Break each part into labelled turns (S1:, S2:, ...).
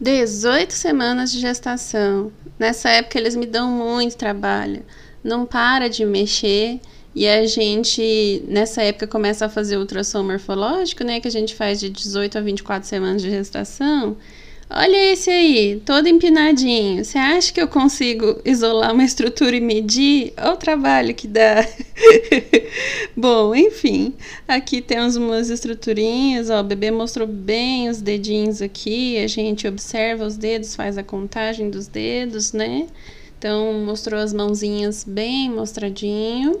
S1: 18 semanas de gestação. Nessa época eles me dão muito trabalho. Não para de mexer. E a gente, nessa época, começa a fazer ultrassom morfológico, né? Que a gente faz de 18 a 24 semanas de gestação. Olha esse aí, todo empinadinho. Você acha que eu consigo isolar uma estrutura e medir? Olha o trabalho que dá. Bom, enfim, aqui temos umas estruturinhas. Ó, o bebê mostrou bem os dedinhos aqui. A gente observa os dedos, faz a contagem dos dedos, né? Então, mostrou as mãozinhas bem mostradinho.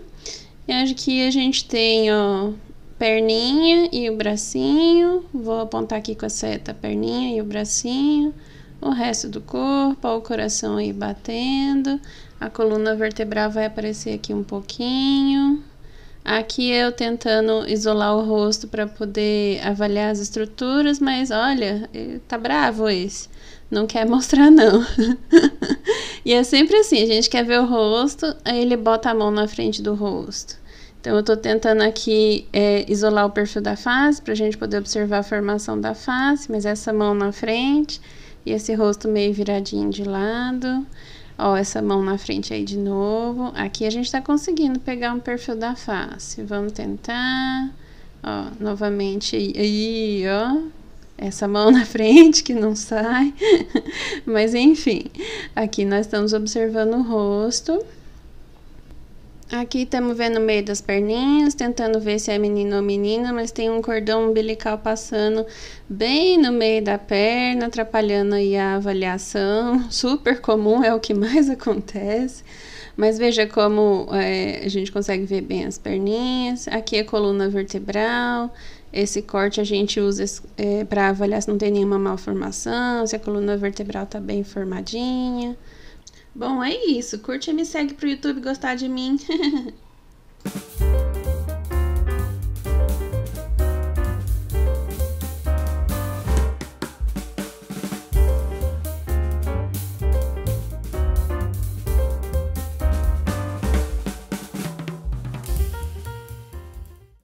S1: E acho que a gente tem, ó, perninha e o bracinho. Vou apontar aqui com a seta a perninha e o bracinho. O resto do corpo, o coração aí batendo. A coluna vertebral vai aparecer aqui um pouquinho. Aqui eu tentando isolar o rosto para poder avaliar as estruturas, mas olha, eh, tá bravo esse. Não quer mostrar não. e é sempre assim, a gente quer ver o rosto, aí ele bota a mão na frente do rosto. Então, eu estou tentando aqui é, isolar o perfil da face para a gente poder observar a formação da face, mas essa mão na frente e esse rosto meio viradinho de lado. Ó, essa mão na frente aí de novo. Aqui a gente está conseguindo pegar um perfil da face. Vamos tentar. Ó, novamente aí, ó essa mão na frente que não sai, mas enfim, aqui nós estamos observando o rosto Aqui estamos vendo o meio das perninhas, tentando ver se é menino ou menina, mas tem um cordão umbilical passando bem no meio da perna, atrapalhando aí a avaliação. Super comum, é o que mais acontece. Mas veja como é, a gente consegue ver bem as perninhas. Aqui é coluna vertebral. Esse corte a gente usa é, eh, para avaliar se não tem nenhuma malformação, se a coluna vertebral está bem formadinha. Bom, é isso. Curte e me segue pro YouTube gostar de mim.